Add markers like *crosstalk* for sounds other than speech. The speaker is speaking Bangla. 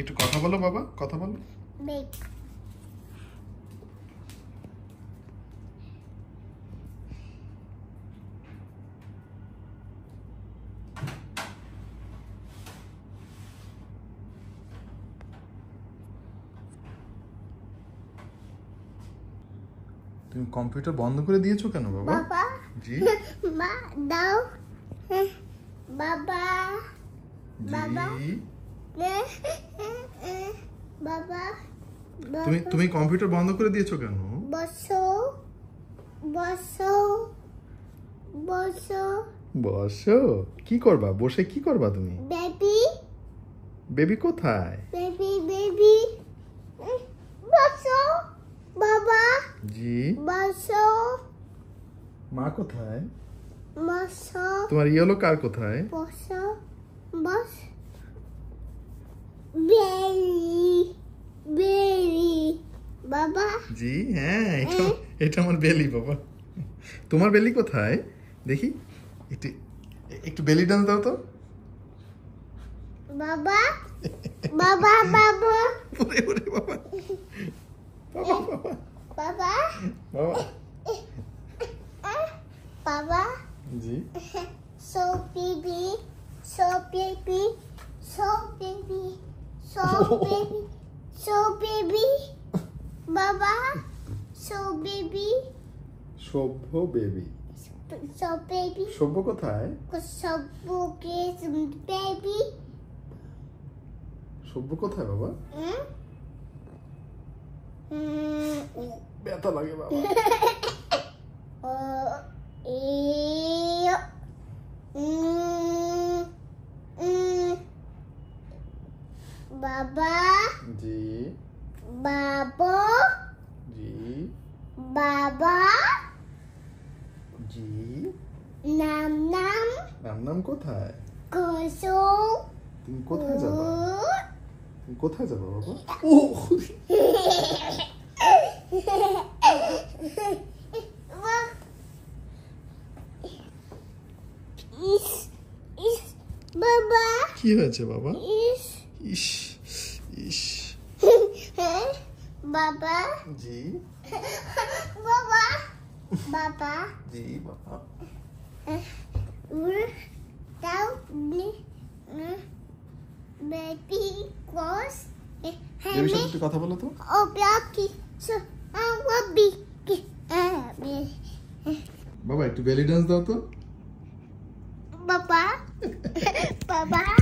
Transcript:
একটু কথা বলো বাবা কথা বলো তুমি কম্পিউটার বন্ধ করে দিয়েছো কেন বাবা জি মা হ্যাঁ, বাবা বাবা বাবা তুমি তুমি কম্পিউটার বন্ধ করে দিয়েছো কেন বসো বসো বসো বসো কি করবা বসে কি করবা তুমি বেবি বেবি কোথায় বেবি বেবি বসো বাবা জি বসো মা কোথায় বসো তোমার ইয়েলো কার কোথায় বসো বস বেলি বেলি বাবা জি হ্যাঁ এটা হ্যাঁ। এটা আমার বেলি বাবা তোমার বেলি কোথায় দেখি একটু একটু বেলি ডান্স দাও তো বাবা বাবা বাবা ওরে ওরে বাবা বাবা বাবা বাবা বাবা জি so baby so baby so baby So baby, so baby, Baba, so baby. Shobho baby. So baby, Shobho সভ্য কোথায় Shobho ke baby. Shobho সভ্য hai Baba? Hmm? Hmm. Oh, ব্যথা lagi Baba. बाबा जी बाबो जी बाबा জি নাম নাম নাম নাম কোথায় কোসো তুমি কোথায় যাবে তুমি কোথায় যাবে বাবা ও বাবা কি হয়েছে ইস ইস *laughs* বাবা জি বাবা বাবা জি বাবা দাও বেবি কোস হ্যাঁ একটু কথা বলো তো ও ব্লাকি সো আবি কি বাবা একটু বেলি ডান্স দাও তো বাবা *laughs* বাবা